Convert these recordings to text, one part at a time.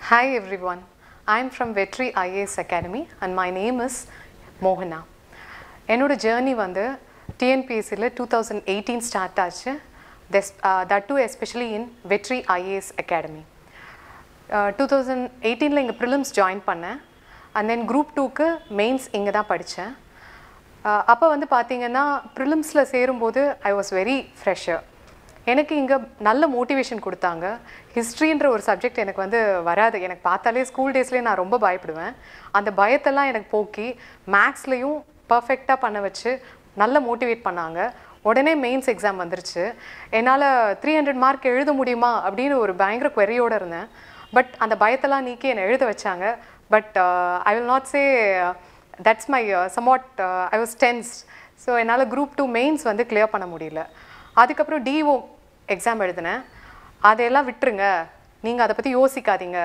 Hi everyone, I'm from Vetri IAS Academy and my name is Mohana. என்னோட journey வந்து டிஎன்பிஎஸ்சியில் two thousand eighteen start ஆச்சு தெஸ் that too especially in Vetri IAS Academy two thousand எயிட்டீனில் இங்கே prelims join பண்ணேன் and then group டூக்கு mains இங்கே தான் படித்தேன் uh, அப்போ வந்து பார்த்திங்கன்னா ப்ரிலிம்ஸில் சேரும்போது ஐ வாஸ் வெரி ஃப்ரெஷர் எனக்கு இங்கே நல்ல மோட்டிவேஷன் கொடுத்தாங்க ஹிஸ்ட்ரின்ற ஒரு சப்ஜெக்ட் எனக்கு வந்து வராது எனக்கு பார்த்தாலே ஸ்கூல் டேஸ்லேயே நான் ரொம்ப பயப்படுவேன் அந்த பயத்தெல்லாம் எனக்கு போக்கி மேக்ஸ்லேயும் பர்ஃபெக்டாக பண்ண வச்சு நல்ல மோட்டிவேட் பண்ணாங்க உடனே மெயின்ஸ் எக்ஸாம் வந்துருச்சு என்னால் த்ரீ ஹண்ட்ரட் மார்க் எழுத முடியுமா அப்படின்னு ஒரு பயங்கர குவரியோடு இருந்தேன் பட் அந்த பயத்தெல்லாம் நீக்கி என்னை எழுத வச்சாங்க but I will not say that's my somewhat I was tense so என்னால் குரூப் டூ மெயின்ஸ் வந்து கிளியர் பண்ண முடியல அதுக்கப்புறம் டிஓ எக்ஸாம் எழுதினேன் அதையெல்லாம் விட்டுருங்க நீங்கள் அதை பற்றி யோசிக்காதீங்க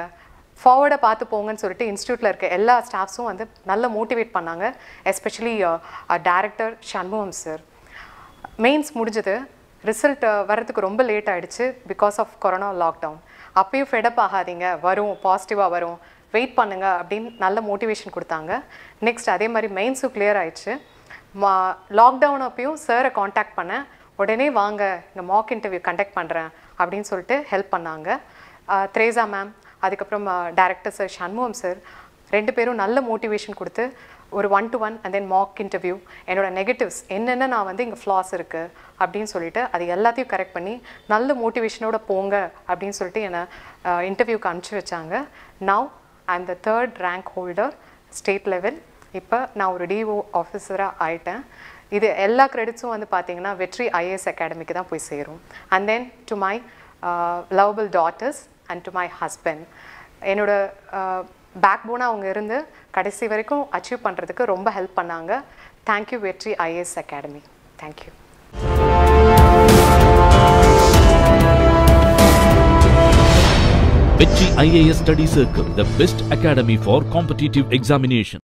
ஃபார்வர்டை பார்த்து போங்கன்னு சொல்லிட்டு இன்ஸ்டியூட்டில் இருக்க எல்லா ஸ்டாஃப்ஸும் வந்து நல்ல மோட்டிவேட் பண்ணாங்க especially director Shanmugam sir mains முடிஞ்சது ரிசல்ட் uh, வரதுக்கு ரொம்ப லேட் ஆகிடுச்சு பிகாஸ் ஆஃப் கொரோனா லாக்டவுன் அப்பயும் ஃபெடப் ஆகாதீங்க வரும் பாசிட்டிவாக வரும் வெயிட் பண்ணுங்க அப்படின்னு நல்ல மோட்டிவேஷன் கொடுத்தாங்க நெக்ஸ்ட் அதே மாதிரி மெயின்ஸும் கிளியர் ஆயிடுச்சு மா லாக்டவுன் அப்பயும் சாரை காண்டாக்ட் பண்ணேன் உடனே வாங்க இந்த மாக் இன்டர்வியூ கண்டக்ட் பண்ணுறேன் அப்படின்னு சொல்லிட்டு ஹெல்ப் பண்ணாங்க த்ரேசா மேம் அதுக்கப்புறம் டேரக்டர் சார் ஷண்முகம் சார் ரெண்டு பேரும் நல்ல மோட்டிவேஷன் கொடுத்து ஒரு one to one and then mock interview என்னோடய நெகட்டிவ்ஸ் என்னென்ன நான் வந்து இங்கே ஃப்ளாஸ் இருக்குது அப்படின்னு சொல்லிட்டு அது எல்லாத்தையும் கரெக்ட் பண்ணி நல்ல மோட்டிவேஷனோட போங்க அப்படின்னு சொல்லிட்டு என்னை இன்டர்வியூக்கு அனுப்பிச்சி வச்சாங்க now and the third rank holder state level இப்போ நான் ஒரு டிஓ ஆஃபீஸராக ஆயிட்டேன் இது எல்லா கிரெடிட்ஸும் வந்து பார்த்தீங்கன்னா வெற்றி ஐஏஎஸ் அகாடமிக்கு தான் போய் சேரும் and then to my lovable daughters and to my husband என்னோட பேக் uh, போனாக அவங்க இருந்து கடைசி வரைக்கும் அச்சீவ் பண்ணுறதுக்கு ரொம்ப ஹெல்ப் பண்ணாங்க thank you Vetri IAS Academy thank you Vichy IAS Study Circle, the best academy for competitive examination.